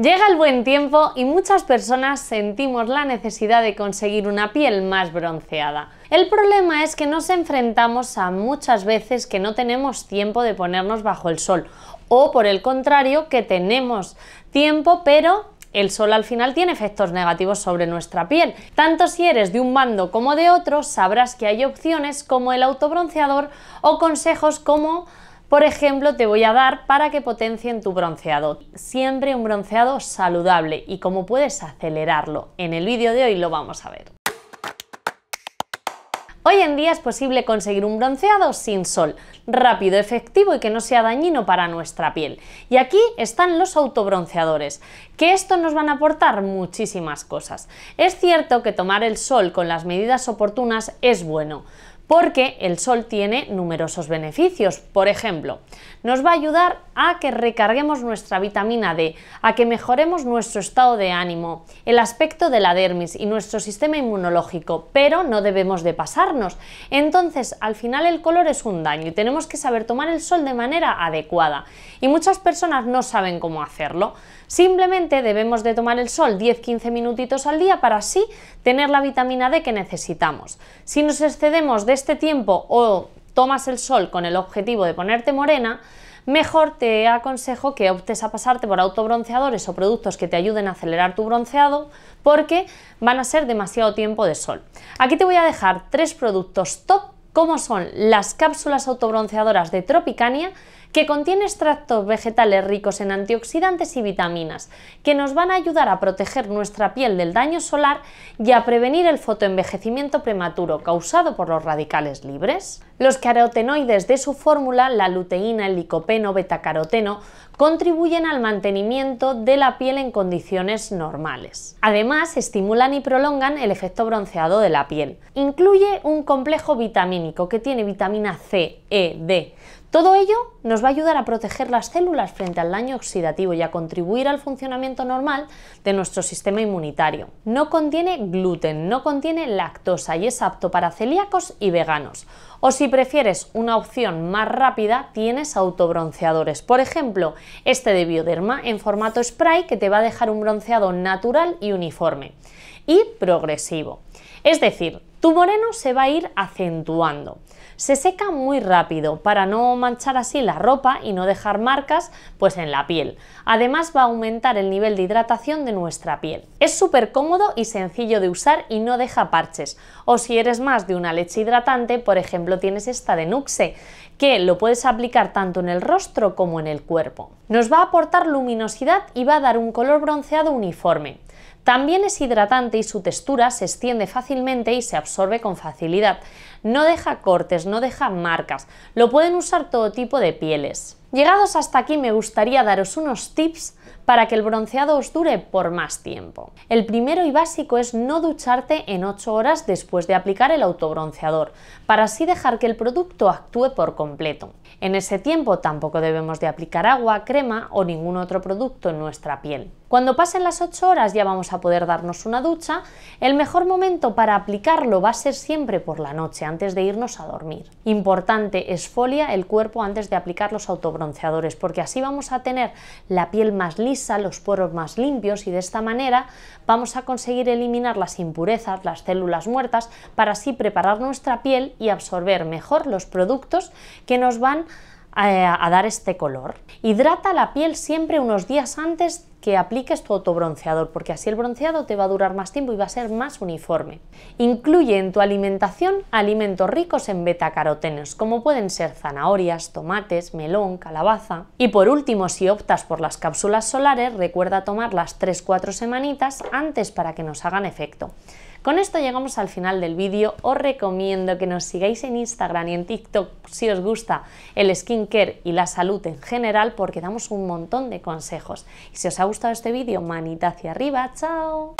Llega el buen tiempo y muchas personas sentimos la necesidad de conseguir una piel más bronceada. El problema es que nos enfrentamos a muchas veces que no tenemos tiempo de ponernos bajo el sol o por el contrario que tenemos tiempo pero el sol al final tiene efectos negativos sobre nuestra piel. Tanto si eres de un bando como de otro, sabrás que hay opciones como el autobronceador o consejos como por ejemplo, te voy a dar para que potencien tu bronceado. Siempre un bronceado saludable y cómo puedes acelerarlo. En el vídeo de hoy lo vamos a ver. Hoy en día es posible conseguir un bronceado sin sol, rápido, efectivo y que no sea dañino para nuestra piel. Y aquí están los autobronceadores, que esto nos van a aportar muchísimas cosas. Es cierto que tomar el sol con las medidas oportunas es bueno, porque el sol tiene numerosos beneficios. Por ejemplo, nos va a ayudar a que recarguemos nuestra vitamina D, a que mejoremos nuestro estado de ánimo, el aspecto de la dermis y nuestro sistema inmunológico, pero no debemos de pasarnos. Entonces, al final el color es un daño y tenemos que saber tomar el sol de manera adecuada. Y muchas personas no saben cómo hacerlo. Simplemente debemos de tomar el sol 10-15 minutitos al día para así tener la vitamina D que necesitamos. Si nos excedemos de este tiempo o tomas el sol con el objetivo de ponerte morena, mejor te aconsejo que optes a pasarte por autobronceadores o productos que te ayuden a acelerar tu bronceado porque van a ser demasiado tiempo de sol. Aquí te voy a dejar tres productos top como son las cápsulas autobronceadoras de Tropicania que contiene extractos vegetales ricos en antioxidantes y vitaminas, que nos van a ayudar a proteger nuestra piel del daño solar y a prevenir el fotoenvejecimiento prematuro causado por los radicales libres. Los carotenoides de su fórmula, la luteína, el licopeno, beta-caroteno, contribuyen al mantenimiento de la piel en condiciones normales. Además, estimulan y prolongan el efecto bronceado de la piel. Incluye un complejo vitamínico que tiene vitamina C, E, D. Todo ello nos va a ayudar a proteger las células frente al daño oxidativo y a contribuir al funcionamiento normal de nuestro sistema inmunitario. No contiene gluten, no contiene lactosa y es apto para celíacos y veganos. O si prefieres una opción más rápida, tienes autobronceadores. Por ejemplo, este de Bioderma en formato spray que te va a dejar un bronceado natural y uniforme y progresivo. Es decir, tu moreno se va a ir acentuando. Se seca muy rápido para no manchar así la ropa y no dejar marcas pues en la piel. Además va a aumentar el nivel de hidratación de nuestra piel. Es súper cómodo y sencillo de usar y no deja parches. O si eres más de una leche hidratante, por ejemplo tienes esta de Nuxe, que lo puedes aplicar tanto en el rostro como en el cuerpo. Nos va a aportar luminosidad y va a dar un color bronceado uniforme. También es hidratante y su textura se extiende fácilmente y se absorbe con facilidad. No deja cortes, no deja marcas. Lo pueden usar todo tipo de pieles. Llegados hasta aquí me gustaría daros unos tips para que el bronceado os dure por más tiempo. El primero y básico es no ducharte en 8 horas después de aplicar el autobronceador, para así dejar que el producto actúe por completo. En ese tiempo tampoco debemos de aplicar agua, crema o ningún otro producto en nuestra piel. Cuando pasen las 8 horas ya vamos a poder darnos una ducha, el mejor momento para aplicarlo va a ser siempre por la noche, antes de irnos a dormir. Importante, esfolia el cuerpo antes de aplicar los autobronceadores, porque así vamos a tener la piel más lisa los poros más limpios y de esta manera vamos a conseguir eliminar las impurezas, las células muertas, para así preparar nuestra piel y absorber mejor los productos que nos van eh, a dar este color. Hidrata la piel siempre unos días antes que apliques tu autobronceador, porque así el bronceado te va a durar más tiempo y va a ser más uniforme. Incluye en tu alimentación alimentos ricos en betacarotenos, como pueden ser zanahorias, tomates, melón, calabaza. Y por último, si optas por las cápsulas solares, recuerda tomarlas 3-4 semanitas antes para que nos hagan efecto. Con esto llegamos al final del vídeo, os recomiendo que nos sigáis en Instagram y en TikTok si os gusta el skincare y la salud en general porque damos un montón de consejos. si os gustado este vídeo, manita hacia arriba, chao.